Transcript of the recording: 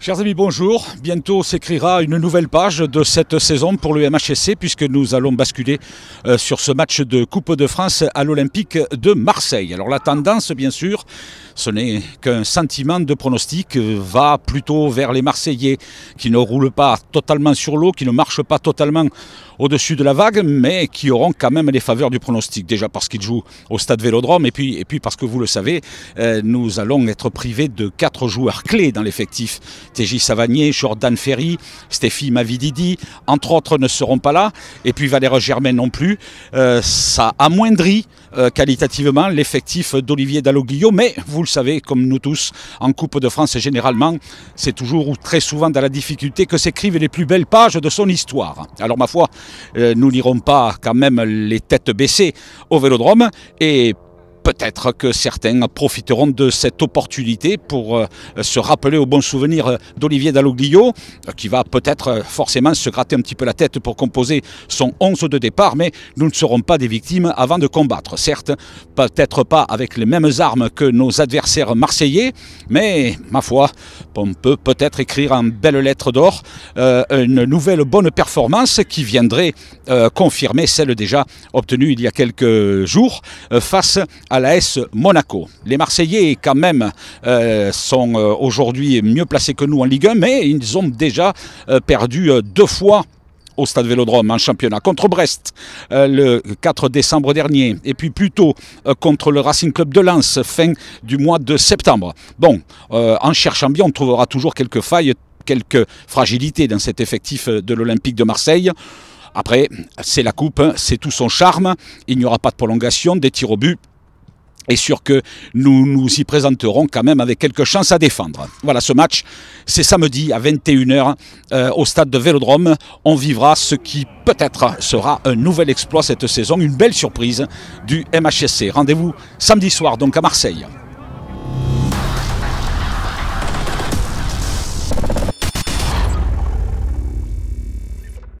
Chers amis, bonjour. Bientôt s'écrira une nouvelle page de cette saison pour le MHSC puisque nous allons basculer euh, sur ce match de Coupe de France à l'Olympique de Marseille. Alors la tendance, bien sûr, ce n'est qu'un sentiment de pronostic, euh, va plutôt vers les Marseillais, qui ne roulent pas totalement sur l'eau, qui ne marchent pas totalement au-dessus de la vague, mais qui auront quand même les faveurs du pronostic. Déjà parce qu'ils jouent au stade Vélodrome, et puis, et puis parce que vous le savez, euh, nous allons être privés de quatre joueurs clés dans l'effectif. TJ Savagné, Jordan Ferry, Stéphie Mavididi, entre autres, ne seront pas là, et puis Valère Germain non plus. Euh, ça amoindrit qualitativement l'effectif d'Olivier Dalloglio, mais vous le vous savez, comme nous tous, en Coupe de France généralement, c'est toujours ou très souvent dans la difficulté que s'écrivent les plus belles pages de son histoire. Alors ma foi, euh, nous n'irons pas quand même les têtes baissées au Vélodrome et peut-être que certains profiteront de cette opportunité pour euh, se rappeler au bon souvenir euh, d'Olivier Dalloglio, euh, qui va peut-être forcément se gratter un petit peu la tête pour composer son 11 de départ, mais nous ne serons pas des victimes avant de combattre. Certes, peut-être pas avec les mêmes armes que nos adversaires marseillais, mais ma foi, on peut peut-être écrire en belles lettres d'or une nouvelle bonne performance qui viendrait confirmer celle déjà obtenue il y a quelques jours face à à S Monaco. Les Marseillais, quand même, euh, sont euh, aujourd'hui mieux placés que nous en Ligue 1, mais ils ont déjà euh, perdu deux fois au Stade Vélodrome en championnat contre Brest le 4 décembre dernier et puis plus tôt contre le Racing Club de Lens fin du mois de septembre. Bon, en cherchant bien, on trouvera toujours quelques failles, quelques fragilités dans cet effectif de l'Olympique de Marseille. Après, c'est la coupe, hein, c'est tout son charme. Il n'y aura pas de prolongation, des tirs au but et sûr que nous nous y présenterons quand même avec quelques chances à défendre. Voilà, ce match, c'est samedi à 21h euh, au stade de Vélodrome. On vivra ce qui peut-être sera un nouvel exploit cette saison, une belle surprise du MHSC. Rendez-vous samedi soir donc à Marseille.